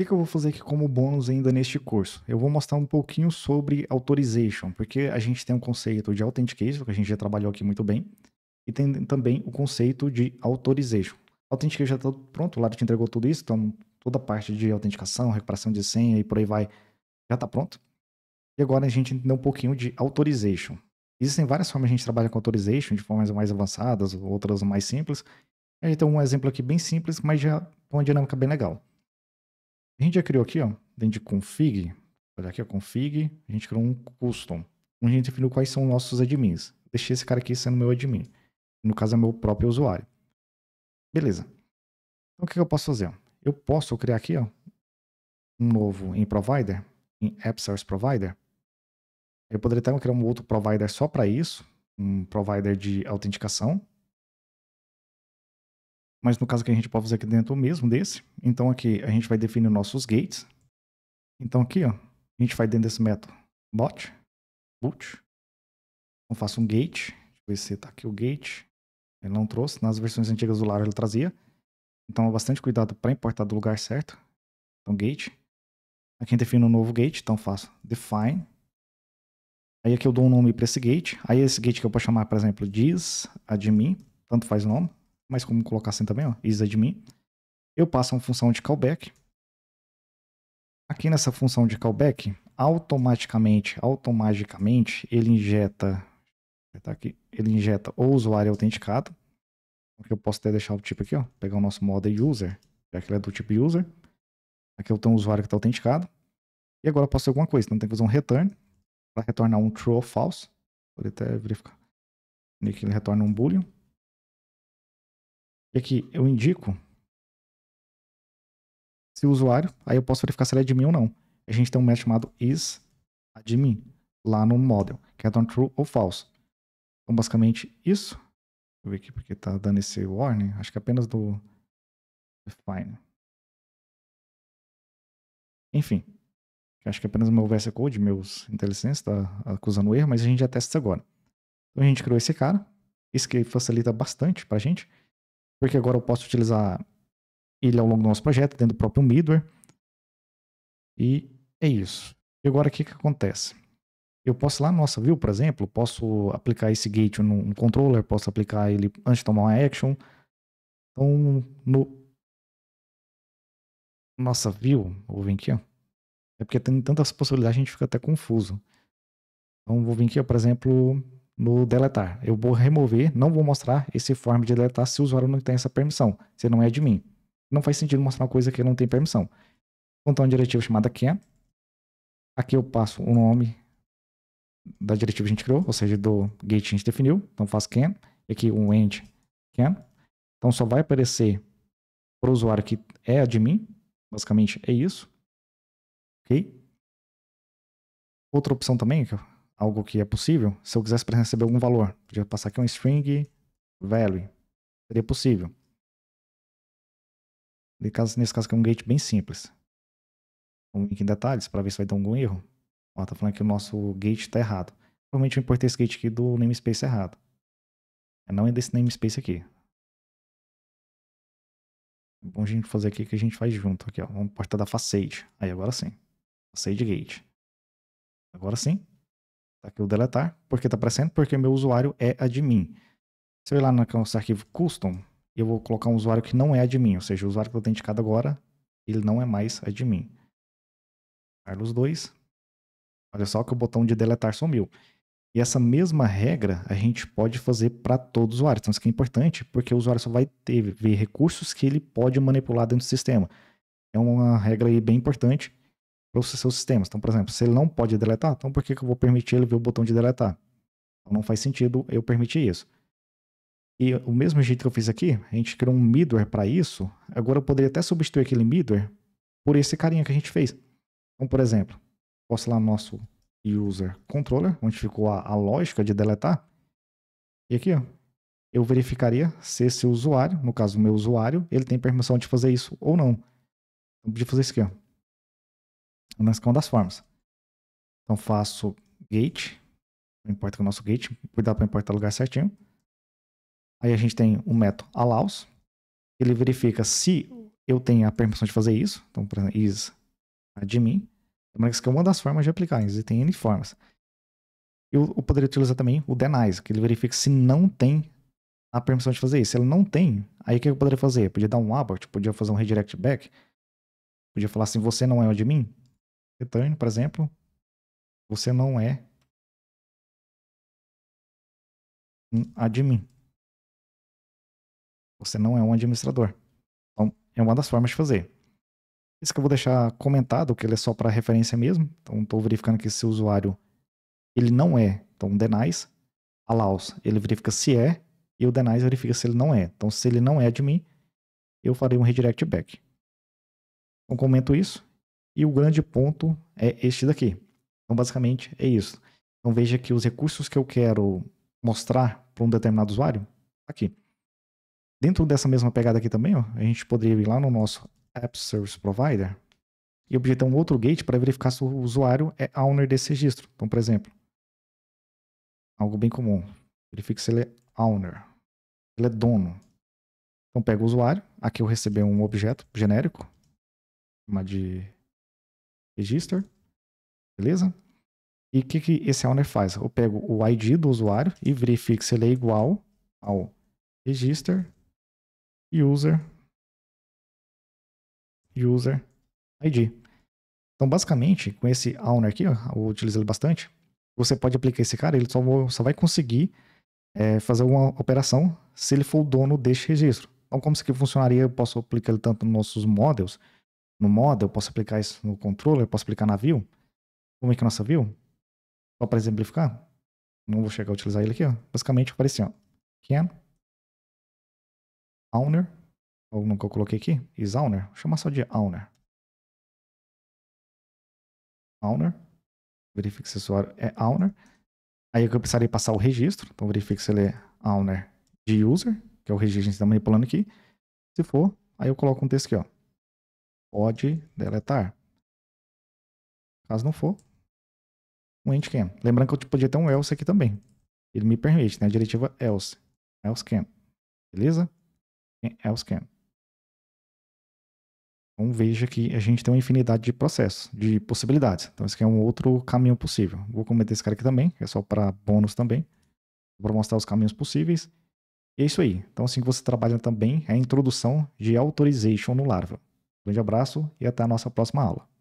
O que, eu vou fazer aqui como bônus ainda neste curso? Eu vou mostrar um pouquinho sobre authorization, porque a gente tem um conceito de authentication, que a gente já trabalhou aqui muito bem, e tem também o conceito de authorization. Authentication já está pronto, o lado te entregou tudo isso, então toda a parte de autenticação, recuperação de senha e por aí vai, já está pronto. E agora a gente entendeu um pouquinho de authorization. Existem várias formas de a gente trabalha com authorization, de formas mais avançadas, outras mais simples. A gente tem um exemplo aqui bem simples, mas já com uma dinâmica bem legal. A gente já criou aqui, ó, dentro de config, olha aqui, ó, config, a gente criou um custom, onde a gente definiu quais são nossos admins. Deixei esse cara aqui sendo meu admin. No caso, é meu próprio usuário. Beleza. Então, o que eu posso fazer? Eu posso criar aqui, ó, um novo em provider, em app source provider. Eu poderia até criar um outro provider só para isso, um provider de autenticação. Mas no caso que a gente pode fazer aqui dentro o mesmo desse. Então aqui a gente vai definir nossos gates. Então aqui, ó, a gente vai dentro desse método bot, boot. Então faço um gate. Deixa eu ver se tá aqui o gate. Ele não trouxe. Nas versões antigas do Lara ele trazia. Então bastante cuidado para importar do lugar certo. Então gate. Aqui defino um novo gate, então faço define. Aí aqui eu dou um nome para esse gate. Aí esse gate que eu posso chamar, por exemplo, diz admin, tanto faz o nome mas como colocar assim também, ó, isadmin. Eu passo uma função de callback. Aqui nessa função de callback, automaticamente, automaticamente, ele injeta, tá aqui, ele injeta o usuário autenticado. Aqui eu posso até deixar o tipo aqui, ó, pegar o nosso model user, já que ele é do tipo user. Aqui eu tenho um usuário que está autenticado. E agora eu posso fazer alguma coisa, então tem que fazer um return, para retornar um true ou false. Vou até verificar. E aqui ele retorna um boolean. É e aqui eu indico se o usuário, aí eu posso verificar se ele é admin ou não. A gente tem um método chamado isAdmin lá no model, que é true ou false. Então, basicamente, isso. Deixa eu ver aqui porque tá dando esse warning. Acho que é apenas do define. Enfim. Acho que é apenas meu VS Code, meus IntelliSense, está acusando erro, mas a gente já testa isso agora. Então, a gente criou esse cara. Isso que facilita bastante para a gente porque agora eu posso utilizar ele ao longo do nosso projeto, dentro do próprio middleware. E é isso. E agora o que, que acontece? Eu posso lá na nossa view, por exemplo, posso aplicar esse gate num controller, posso aplicar ele antes de tomar uma action. Então, no nossa view, vou vir aqui, ó. É porque tem tantas possibilidades, a gente fica até confuso. Então, vou vir aqui, ó, por exemplo, no deletar. Eu vou remover, não vou mostrar esse form de deletar se o usuário não tem essa permissão, se não é de mim. Não faz sentido mostrar uma coisa que não tem permissão. Então, uma diretiva chamada can. Aqui eu passo o nome da diretiva que a gente criou, ou seja, do gate que a gente definiu. Então, faço can. E aqui um end can. Então, só vai aparecer para o usuário que é admin. Basicamente, é isso. Ok? Outra opção também, que eu algo que é possível, se eu quisesse receber algum valor, podia passar aqui um string value. Seria possível. nesse caso aqui é um gate bem simples. Um link em detalhes para ver se vai dar algum erro. Ó, tá falando que o nosso gate está errado. Provavelmente eu importei esse gate aqui do namespace errado. Não é desse namespace aqui. É bom a gente fazer aqui que a gente faz junto. Aqui, ó. Vamos importar da facade. Aí, agora sim. Facade gate. Agora sim, Tá aqui o deletar, porque tá aparecendo, porque meu usuário é admin. Se eu ir lá no nosso arquivo custom, eu vou colocar um usuário que não é admin, ou seja, o usuário que eu tenho indicado agora, ele não é mais admin. Carlos 2. Olha só que o botão de deletar sumiu. E essa mesma regra a gente pode fazer para todo usuário. Então, isso aqui é importante, porque o usuário só vai ter ver recursos que ele pode manipular dentro do sistema. É uma regra aí bem importante para os seus sistemas. Então, por exemplo, se ele não pode deletar, então por que, que eu vou permitir ele ver o botão de deletar? Então, não faz sentido eu permitir isso. E o mesmo jeito que eu fiz aqui, a gente criou um middleware para isso. Agora eu poderia até substituir aquele middleware por esse carinha que a gente fez. Então, por exemplo, posso lá no nosso user controller, onde ficou a, a lógica de deletar. E aqui, ó, eu verificaria se esse usuário, no caso o meu usuário, ele tem permissão de fazer isso ou não. Eu então, podia fazer isso aqui, ó é uma das formas. Então faço gate, importa é o nosso gate, cuidado para importar o lugar certinho. Aí a gente tem o método allows, ele verifica se eu tenho a permissão de fazer isso, então por exemplo, is admin, mas que é uma das formas de aplicar, existem N formas. Eu, eu poderia utilizar também o denies, que ele verifica se não tem a permissão de fazer isso. Se ele não tem, aí o que eu poderia fazer? Eu podia dar um abort, podia fazer um redirect back, podia falar assim, você não é o admin, return, por exemplo, você não é um admin. Você não é um administrador. Então, é uma das formas de fazer. Isso que eu vou deixar comentado, que ele é só para referência mesmo. Então, estou verificando que esse usuário ele não é, então denies, allows, ele verifica se é, e o denies verifica se ele não é. Então, se ele não é admin, eu farei um redirect back. Então, comento isso e o grande ponto é este daqui. Então, basicamente, é isso. Então, veja que os recursos que eu quero mostrar para um determinado usuário, tá aqui. Dentro dessa mesma pegada aqui também, ó, a gente poderia ir lá no nosso App Service Provider e objetar um outro gate para verificar se o usuário é owner desse registro. Então, por exemplo, algo bem comum. Verifique se ele é owner. Ele é dono. Então, pega o usuário. Aqui eu recebi um objeto genérico, uma de register, beleza? E o que, que esse owner faz? Eu pego o ID do usuário e verifico se ele é igual ao register user user ID. Então, basicamente, com esse owner aqui, ó, eu utilizo ele bastante, você pode aplicar esse cara, ele só, só vai conseguir é, fazer uma operação se ele for o dono deste registro. Então, como isso aqui funcionaria, eu posso aplicar ele tanto nos nossos models, no moda, eu posso aplicar isso no controller, eu posso aplicar na view. Como é que é a nossa view? Só para exemplificar, não vou chegar a utilizar ele aqui, ó. Basicamente aparece, assim, ó, can owner, algo que eu coloquei aqui, is owner, vou chamar só de owner. Owner, verifique se o usuário é owner. Aí eu precisaria passar o registro, então verifique se ele é owner de user, que é o registro que a gente está manipulando aqui. Se for, aí eu coloco um texto aqui, ó pode deletar. Caso não for, um end can. Lembrando que eu podia ter um else aqui também. Ele me permite, né? A diretiva else. Else can. Beleza? Else can. Então veja que a gente tem uma infinidade de processos, de possibilidades. Então esse aqui é um outro caminho possível. Vou comentar esse cara aqui também, é só para bônus também, para mostrar os caminhos possíveis. E é isso aí. Então assim que você trabalha também é a introdução de authorization no Laravel grande abraço e até a nossa próxima aula.